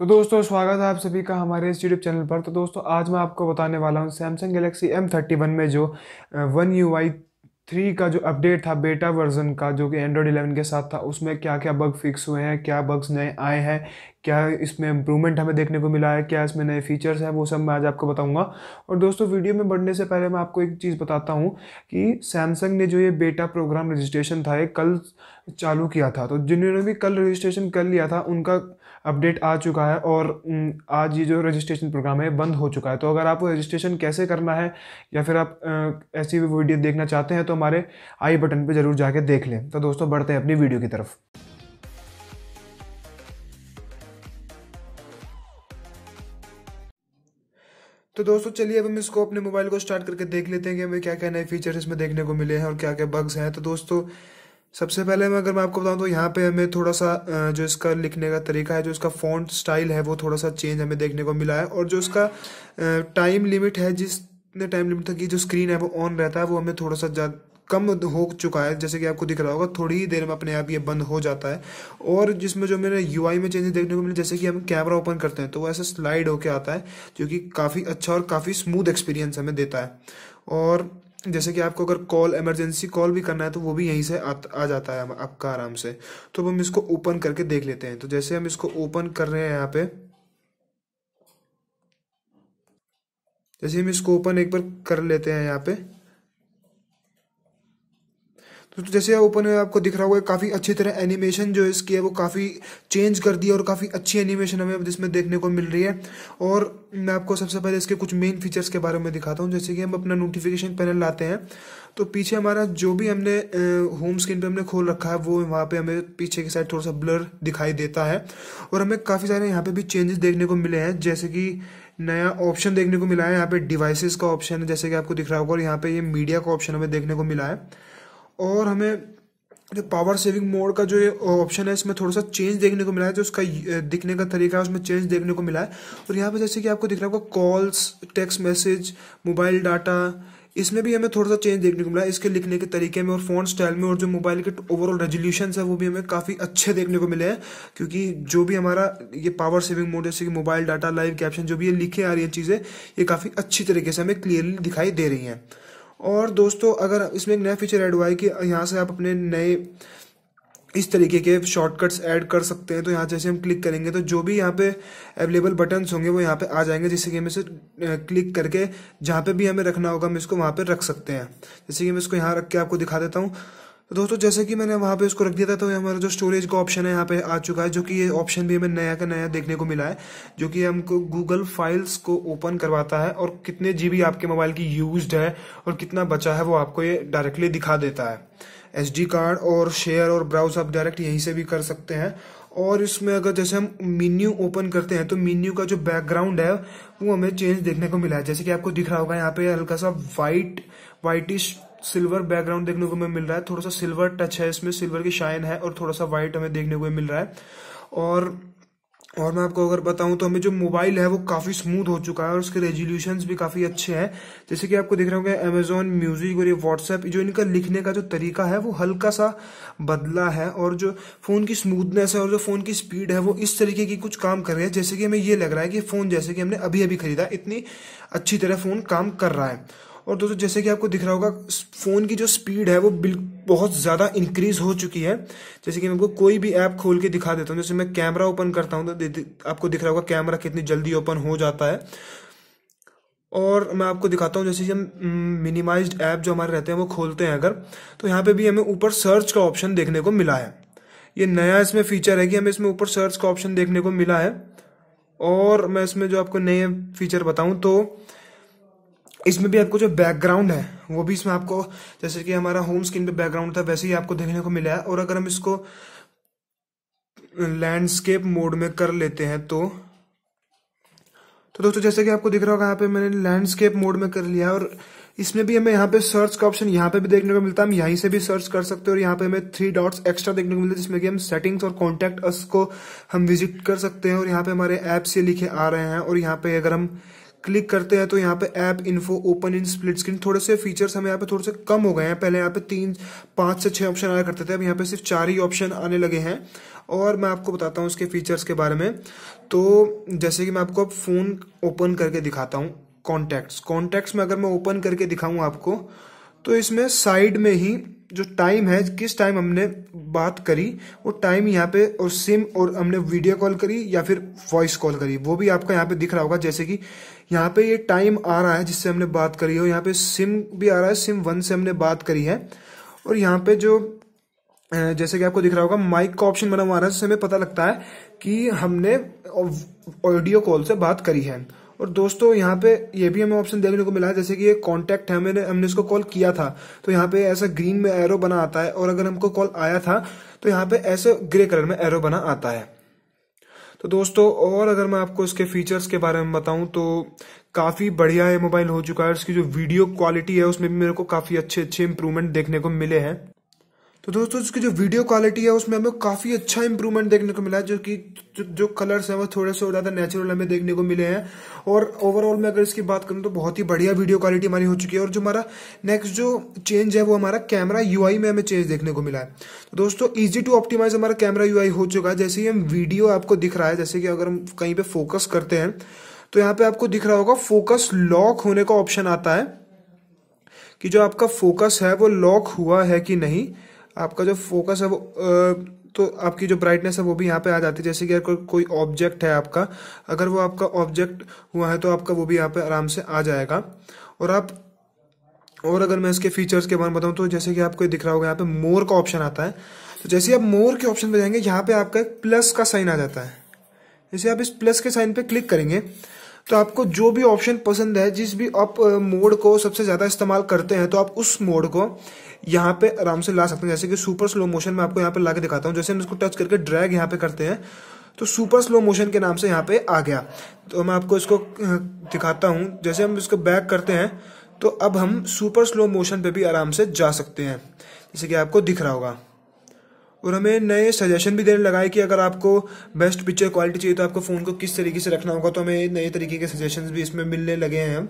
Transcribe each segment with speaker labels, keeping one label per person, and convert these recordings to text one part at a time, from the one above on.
Speaker 1: तो दोस्तों स्वागत है आप सभी का हमारे इस यूट्यूब चैनल पर तो दोस्तों आज मैं आपको बताने वाला हूँ Samsung Galaxy M thirty one में जो वन यू आई थ्री का जो अपडेट था बेटा वर्जन का जो कि एंड्रॉयड इलेवन के साथ था उसमें क्या क्या बग फिक्स हुए हैं क्या बग्स नए आए हैं क्या इसमें इम्प्रूवमेंट हमें देखने को मिला है क्या इसमें नए फीचर्स हैं वो सब मैं आज आपको बताऊंगा और दोस्तों वीडियो में बढ़ने से पहले मैं आपको एक चीज़ बताता हूँ कि सैमसंग ने जो ये बेटा प्रोग्राम रजिस्ट्रेशन था ये कल चालू किया था तो जिन्होंने भी कल रजिस्ट्रेशन कर लिया था उनका अपडेट आ चुका है और आज ये जो रजिस्ट्रेशन प्रोग्राम है बंद हो चुका है तो अगर आपको रजिस्ट्रेशन कैसे करना है या फिर आप ऐसी भी वीडियो देखना चाहते हैं तो हमारे आई बटन पर ज़रूर जाके देख लें तो दोस्तों बढ़ते हैं अपनी वीडियो की तरफ तो दोस्तों चलिए अब हम इसको अपने मोबाइल को स्टार्ट करके देख लेते हैं कि हमें क्या क्या नए फीचर्स इसमें देखने को मिले हैं और क्या क्या बग्स हैं तो दोस्तों सबसे पहले मैं अगर मैं आपको बताऊं तो यहाँ पे हमें थोड़ा सा जो इसका लिखने का तरीका है जो इसका फॉन्ट स्टाइल है वो थोड़ा सा चेंज हमें देखने को मिला है और जो इसका टाइम लिमिट है जिसने टाइम लिमिट था कि जो स्क्रीन है वो ऑन रहता है वो हमें थोड़ा सा ज्यादा कम हो चुका है जैसे कि आपको दिख रहा होगा थोड़ी ही देर में अपने आप ये बंद हो जाता है और जिसमें जो मेरे यू में चेंजेस देखने को मिले जैसे कि हम कैमरा ओपन करते हैं तो वो ऐसा स्लाइड होके आता है जो कि काफ़ी अच्छा और काफ़ी स्मूथ एक्सपीरियंस हमें देता है और जैसे कि आपको अगर कॉल इमरजेंसी कॉल भी करना है तो वो भी यहीं से आ, आ जाता है आपका आराम से तो अब हम इसको ओपन करके देख लेते हैं तो जैसे हम इसको ओपन कर रहे हैं यहाँ पे जैसे हम इसको ओपन एक बार कर लेते हैं यहाँ पे तो जैसे ओपन में आपको दिख रहा होगा काफ़ी अच्छी तरह एनिमेशन जो इसकी है वो काफ़ी चेंज कर दी है और काफ़ी अच्छी एनिमेशन हमें जिसमें देखने को मिल रही है और मैं आपको सबसे पहले इसके कुछ मेन फीचर्स के बारे में दिखाता हूँ जैसे कि हम अपना नोटिफिकेशन पैनल लाते हैं तो पीछे हमारा जो भी हमने होम स्क्रीन पे हमने खोल रखा है वो वहाँ पे हमें पीछे की साइड थोड़ा सा ब्लर दिखाई देता है और हमें काफ़ी सारे यहाँ पे भी चेंजेस देखने को मिले हैं जैसे कि नया ऑप्शन देखने को मिला है यहाँ पे डिवाइसेस का ऑप्शन है जैसे कि आपको दिख रहा होगा और यहाँ पे ये मीडिया का ऑप्शन हमें देखने को मिला है और हमें जो पावर सेविंग मोड का जो ऑप्शन है इसमें थोड़ा सा चेंज देखने को मिला है जो उसका दिखने का तरीका है उसमें चेंज देखने को मिला है और यहाँ पे जैसे कि आपको दिख रहा होगा calls text message mobile data इसमें भी हमें थोड़ा सा चेंज देखने को मिला इसके लिखने के तरीके में और फोन स्टाइल में और जो मोबाइल के ओवरऑल रेजोल्यूशन है वो भी हमें काफ़ी अच्छे देखने को मिले हैं क्योंकि जो भी हमारा ये पावर सेविंग मोड जैसे कि मोबाइल डाटा लाइव कैप्शन जो भी ये लिखे आ रही है चीज़ें ये काफ़ी अच्छी तरीके से हमें क्लियरली दिखाई दे रही हैं और दोस्तों अगर इसमें एक नया फीचर ऐड हुआ है कि यहाँ से आप अपने नए इस तरीके के शॉर्टकट्स ऐड कर सकते हैं तो यहाँ जैसे हम क्लिक करेंगे तो जो भी यहाँ पे अवेलेबल बटन्स होंगे वो यहाँ पे आ जाएंगे जिससे कि हम इसे क्लिक करके जहाँ पे भी हमें रखना होगा हम इसको वहाँ पे रख सकते हैं जैसे कि मैं इसको यहाँ रख के आपको दिखा देता हूँ तो दोस्तों जैसे कि मैंने वहाँ पे उसको रख दिया था तो हमारा जो स्टोरेज का ऑप्शन है यहाँ पे आ चुका है जो कि ये ऑप्शन भी हमें नया का नया देखने को मिला है जो कि हमको गूगल फाइल्स को ओपन करवाता है और कितने जीबी आपके मोबाइल की यूज्ड है और कितना बचा है वो आपको ये डायरेक्टली दिखा देता है एस कार्ड और शेयर और ब्राउज आप डायरेक्ट यहीं से भी कर सकते हैं और इसमें अगर जैसे हम मेन्यू ओपन करते हैं तो मेन्यू का जो बैकग्राउंड है वो हमें चेंज देखने को मिला है जैसे कि आपको दिख रहा होगा यहाँ पे हल्का सा वाइट वाइटिश सिल्वर बैकग्राउंड देखने को हमें मिल रहा है थोड़ा सा सिल्वर टच है इसमें सिल्वर की शाइन है और थोड़ा सा व्हाइट हमें देखने को मिल रहा है और और मैं आपको अगर बताऊं तो हमें जो मोबाइल है वो काफी स्मूथ हो चुका है और उसके रेजोल्यूशन भी काफी अच्छे हैं जैसे कि आपको देख रहे होंगे अमेजोन म्यूजिक और ये व्हाट्सएप जो इनका लिखने का जो तरीका है वो हल्का सा बदला है और जो फोन की स्मूथनेस है और जो फोन की स्पीड है वो इस तरीके की कुछ काम कर रहे हैं जैसे कि हमें ये लग रहा है कि फोन जैसे कि हमने अभी अभी खरीदा इतनी अच्छी तरह फोन काम कर रहा है और दोस्तों जैसे कि आपको दिख रहा होगा फ़ोन की जो स्पीड है वो बिल बहुत ज़्यादा इंक्रीज हो चुकी है जैसे कि मैं आपको कोई भी ऐप खोल के दिखा देता हूँ जैसे मैं कैमरा ओपन करता हूँ तो आपको दिख रहा होगा कैमरा कितनी जल्दी ओपन हो जाता है और मैं आपको दिखाता हूँ जैसे कि हम मिनिमाइज हम्म, ऐप जो हमारे रहते हैं वो खोलते हैं अगर तो यहाँ पे भी हमें ऊपर सर्च का ऑप्शन देखने को मिला है ये नया इसमें फीचर है कि हमें इसमें ऊपर सर्च का ऑप्शन देखने को मिला है और मैं इसमें जो आपको नए फीचर बताऊँ तो इसमें भी आपको जो बैकग्राउंड है वो भी इसमें आपको जैसे कि हमारा होम स्क्रीन पे बैकग्राउंड था वैसे ही आपको देखने को मिला है और अगर हम इसको लैंडस्केप मोड में कर लेते हैं तो तो दोस्तों जैसे कि आपको दिख रहा होगा यहाँ पे मैंने लैंडस्केप मोड में कर लिया और इसमें भी हमें यहाँ पे सर्च का ऑप्शन यहाँ पे भी देखने को मिलता है हम यहीं से भी सर्च कर सकते हैं और यहाँ पे हमें थ्री डॉट्स एक्स्ट्रा देखने को मिलते हैं जिसमें कि हम सेटिंग्स और कॉन्टेक्ट अस को हम विजिट कर सकते हैं और यहाँ पे हमारे ऐप से लिखे आ रहे हैं और यहाँ पे अगर हम क्लिक करते हैं तो यहाँ पे app info open in split screen थोड़े से फीचर्स हमें यहाँ पे थोड़े से कम हो गए हैं पहले यहाँ पे तीन पांच से छह ऑप्शन आया करते थे अब यहाँ पे सिर्फ चार ही ऑप्शन आने लगे हैं और मैं आपको बताता हूँ उसके फीचर्स के बारे में तो जैसे कि मैं आपको अब फोन ओपन करके दिखाता हूँ कॉन्टैक्ट्स कॉन्टैक्ट्स में अगर मैं ओपन करके दिखाऊँ आपको तो इसमें साइड में ही जो टाइम है किस टाइम हमने बात करी वो टाइम यहाँ पे और सिम और हमने वीडियो कॉल करी या फिर वॉइस कॉल करी वो भी आपका यहाँ पे दिख रहा होगा जैसे कि यहाँ पे ये यह टाइम आ रहा है जिससे हमने बात करी और यहाँ पे सिम भी आ रहा है सिम वन से हमने बात करी है और यहाँ पे जो जैसे कि आपको दिख रहा होगा माइक का ऑप्शन बना हुआ रहा है जिससे हमें पता लगता है कि हमने ऑडियो कॉल से बात करी है और दोस्तों यहाँ पे ये भी हमें ऑप्शन देखने को मिला है जैसे कि ये कॉन्टैक्ट है मैंने हमने इसको कॉल किया था तो यहाँ पे ऐसा ग्रीन में एरो बना आता है और अगर हमको कॉल आया था तो यहाँ पे ऐसे ग्रे कलर में एरो बना आता है तो दोस्तों और अगर मैं आपको इसके फीचर्स के बारे में बताऊं तो काफ़ी बढ़िया ये मोबाइल हो चुका है इसकी जो वीडियो क्वालिटी है उसमें भी मेरे को काफ़ी अच्छे अच्छे इंप्रूवमेंट देखने को मिले हैं तो दोस्तों इसकी जो वीडियो क्वालिटी है उसमें हमें काफ़ी अच्छा इंप्रूवमेंट देखने को मिला है जो कि जो, जो कलर्स हैं वो थोड़े से ज़्यादा नेचुरल हमें देखने को मिले हैं और ओवरऑल में अगर इसकी बात करूं तो बहुत ही बढ़िया वीडियो क्वालिटी हमारी हो चुकी है और जो हमारा नेक्स्ट जो चेंज है वो हमारा कैमरा यू में हमें चेंज देखने को मिला है तो दोस्तों ईजी टू ऑप्टिमाइज हमारा कैमरा यू हो चुका है जैसे ही हम वीडियो आपको दिख रहा है जैसे कि अगर हम कहीं पर फोकस करते हैं तो यहाँ पे आपको दिख रहा होगा फोकस लॉक होने का ऑप्शन आता है कि जो आपका फोकस है वो लॉक हुआ है कि नहीं आपका जो फोकस है वो तो आपकी जो ब्राइटनेस है वो भी यहाँ पे आ जाती है जैसे कि अगर कोई ऑब्जेक्ट है आपका अगर वो आपका ऑब्जेक्ट हुआ है तो आपका वो भी यहाँ पे आराम से आ जाएगा और आप और अगर मैं इसके फीचर्स के बारे में बताऊँ तो जैसे कि आपको दिख रहा होगा यहाँ पे मोर का ऑप्शन आता है तो जैसे आप मोर के ऑप्शन पर जाएंगे यहाँ पे आपका एक प्लस का साइन आ जाता है जैसे आप इस प्लस के साइन पे क्लिक करेंगे तो आपको जो भी ऑप्शन पसंद है जिस भी आप मोड को सबसे ज़्यादा इस्तेमाल करते हैं तो आप उस मोड को यहाँ पे आराम से ला सकते हैं जैसे कि सुपर स्लो मोशन में आपको यहाँ पे ला के दिखाता हूँ जैसे हम इसको टच करके ड्रैग यहाँ पे करते हैं तो सुपर स्लो मोशन के नाम से यहाँ पे आ गया तो मैं आपको इसको दिखाता हूँ जैसे हम इसको बैक करते हैं तो अब हम सुपर स्लो मोशन पे भी आराम से जा सकते हैं जैसे कि आपको दिख रहा होगा और हमें नए सजेशन भी देने लगा है कि अगर आपको बेस्ट पिक्चर क्वालिटी चाहिए तो आपको फ़ोन को किस तरीके से रखना होगा तो हमें नए तरीके के सजेशंस भी इसमें मिलने लगे हैं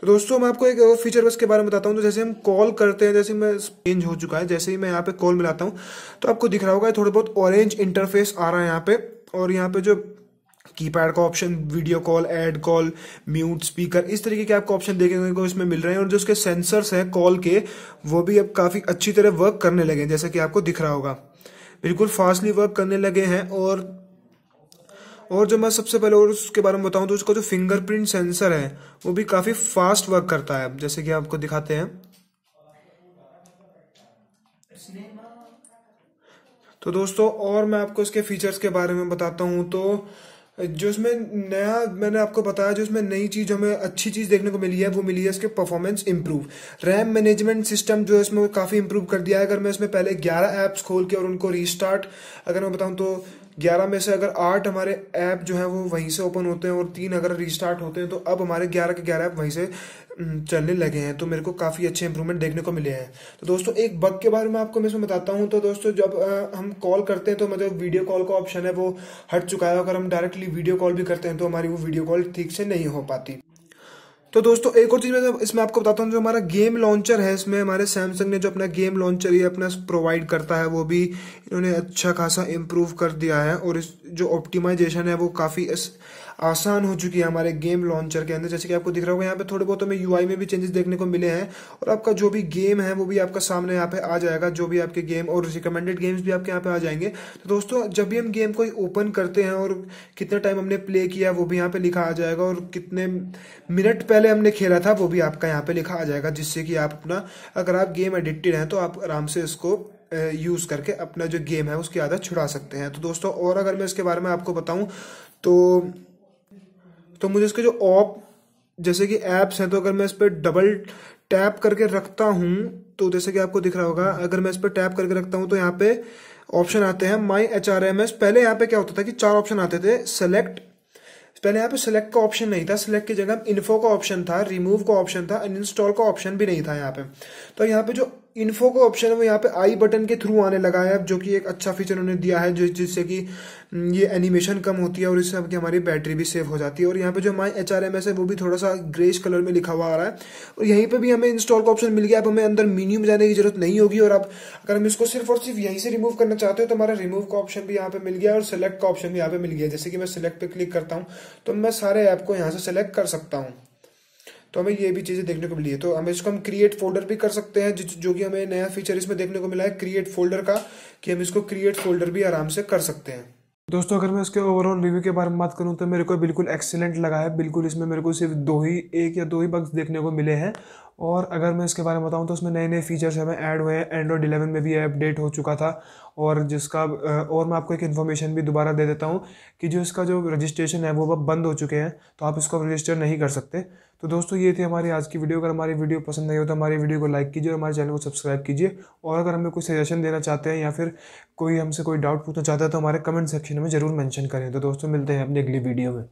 Speaker 1: तो दोस्तों मैं आपको एक और फीचर बस के बारे में बताता हूँ तो जैसे हम कॉल करते हैं जैसे मैं चेंज हो चुका है जैसे ही मैं यहाँ पे कॉल मिलाता हूँ तो आपको दिख रहा होगा थोड़ा बहुत ऑरेंज इंटरफेस आ रहा है यहाँ पे और यहाँ पे जो कीपैड का option video call add call mute speaker इस तरीके के आपको ऑप्शन देखने को इसमें मिल रहे हैं और जो उसके सेंसर्स हैं कॉल के वो भी अब काफ़ी अच्छी तरह वर्क करने लगे जैसा कि आपको दिख रहा होगा बिल्कुल फास्टली वर्क करने लगे हैं और और जो मैं सबसे पहले और उसके बारे में बताऊं तो उसका जो फिंगरप्रिंट सेंसर है वो भी काफ़ी फास्ट वर्क करता है जैसे कि आपको दिखाते हैं तो दोस्तों और मैं आपको इसके फीचर्स के बारे में बताता हूं तो जो इसमें नया मैंने आपको बताया जो इसमें नई चीज़ हमें अच्छी चीज़ देखने को मिली है वो मिली है इसके performance improve RAM management system जो है इसमें काफ़ी इंप्रूव कर दिया है अगर मैं इसमें पहले 11 ऐप्स खोल के और उनको रीस्टार्ट अगर मैं बताऊं तो ग्यारह में से अगर आठ हमारे ऐप जो है वो वहीं से ओपन होते हैं और तीन अगर रिस्टार्ट होते हैं तो अब हमारे ग्यारह के ग्यारह ऐप वहीं से चलने लगे हैं तो मेरे को काफ़ी अच्छे इंप्रूवमेंट देखने को मिले हैं तो दोस्तों एक बग के बारे में आपको मैं इसमें बताता हूँ तो दोस्तों जब हम कॉल करते हैं तो मतलब वीडियो कॉल का ऑप्शन है वो हट चुका है अगर हम डायरेक्टली वीडियो कॉल भी करते हैं तो हमारी वो वीडियो कॉल ठीक से नहीं हो पाती तो दोस्तों एक और चीज़ मैं तो इसमें आपको बताता हूँ जो हमारा गेम लॉन्चर है इसमें हमारे सैमसंग ने जो अपना गेम लॉन्चर ये अपना प्रोवाइड करता है वो भी इन्होंने अच्छा खासा इम्प्रूव कर दिया है और इस जो ऑप्टिमाइजेशन है वो काफ़ी आसान हो चुकी है हमारे गेम लॉन्चर के अंदर जैसे कि आपको दिख रहा होगा यहाँ पे थोड़े बहुत हमें यू में भी चेंजेस देखने को मिले हैं और आपका जो भी गेम है वो भी आपका सामने यहाँ पे आ जाएगा जो भी आपके गेम और रिकमेंडेड गेम्स भी आपके यहाँ पे आ जाएंगे तो दोस्तों जब भी हम गेम को ओपन करते हैं और कितना टाइम हमने प्ले किया वो भी यहाँ पे लिखा आ जाएगा और कितने मिनट पहले हमने खेला था वो भी आपका यहाँ पे लिखा आ जाएगा जिससे कि आप अपना अगर आप गेम एडिक्टेड हैं तो आप आराम से इसको यूज करके अपना जो गेम है उसकी आदत छुड़ा सकते हैं तो दोस्तों और अगर मैं इसके बारे में आपको बताऊं तो तो मुझे इसके जो ऑप जैसे कि एप्स हैं तो अगर मैं इस पर डबल टैप करके रखता हूं तो जैसे कि आपको दिख रहा होगा अगर मैं इस पर टैप करके रखता हूं तो यहाँ पे ऑप्शन आते हैं my H R M S पहले यहाँ पे क्या होता था कि चार ऑप्शन आते थे सेलेक्ट पहले यहाँ पे सेलेक्ट का ऑप्शन नहीं था सिलेक्ट की जगह इन्फो का ऑप्शन था रिमूव का ऑप्शन था अनइंस्टॉल का ऑप्शन भी नहीं था यहाँ पे तो यहाँ पे जो इन्फो का ऑप्शन है वो यहाँ पे आई बटन के थ्रू आने लगा है जो कि एक अच्छा फीचर उन्होंने दिया है जिससे कि हम्म, ये एनिमेशन कम होती है और इससे आपकी हमारी बैटरी भी सेव हो जाती है और यहाँ पे जो हमारे एच है वो भी थोड़ा सा ग्रेस कलर में लिखा हुआ आ रहा है और यहीं पे भी हमें इंस्टॉल का ऑप्शन मिल गया अब हमें अंदर मीन्यू में जाने की जरूरत नहीं होगी और आप अगर हम इसको सिर्फ और सिर्फ यहीं से रिमूव करना चाहते हो तो हमारा रिमूव का ऑप्शन भी यहाँ पे मिल गया और सेलेक्ट का ऑप्शन भी यहाँ पे मिल गया जैसे कि मैं सिलेक्ट पे क्लिक करता हूँ तो मैं सारे ऐप को यहाँ से सेलेक्ट कर सकता हूँ तो हमें ये भी चीज़ें देखने को मिली है तो हमें इसको हम क्रिएट फोल्डर भी कर सकते हैं जो कि हमें नया फीचर इसमें देखने को मिला है क्रिएट फोल्डर का कि हम इसको क्रिएट फोल्डर भी आराम से कर सकते हैं दोस्तों अगर मैं इसके ओवरऑल रिव्यू के बारे में बात करूं तो मेरे को बिल्कुल एक्सीलेंट लगा है बिल्कुल इसमें मेरे को सिर्फ दो ही एक या दो ही बग्स देखने को मिले हैं और अगर मैं इसके बारे में बताऊं तो उसमें नए नए फीचर्स हमें ऐड हुए हैं एंड्रॉयड इलेवन में भी अपडेट हो चुका था और जिसका और मैं आपको एक इन्फॉर्मेशन भी दोबारा दे देता हूँ कि जो इसका जो रजिस्ट्रेशन है वो अब बंद हो चुके हैं तो आप इसको रजिस्टर नहीं कर सकते तो दोस्तों ये थे हमारी आज की वीडियो अगर हमारी वीडियो पसंद आई हो तो हमारी वीडियो को लाइक कीजिए और हमारे चैनल को सब्सक्राइब कीजिए और अगर हमें कोई सजेशन देना चाहते हैं या फिर कोई हमसे कोई डाउट पूछना चाहता है तो हमारे कमेंट सेक्शन में ज़रूर मैंशन करें तो दोस्तों मिलते हैं अपनी अगली वीडियो में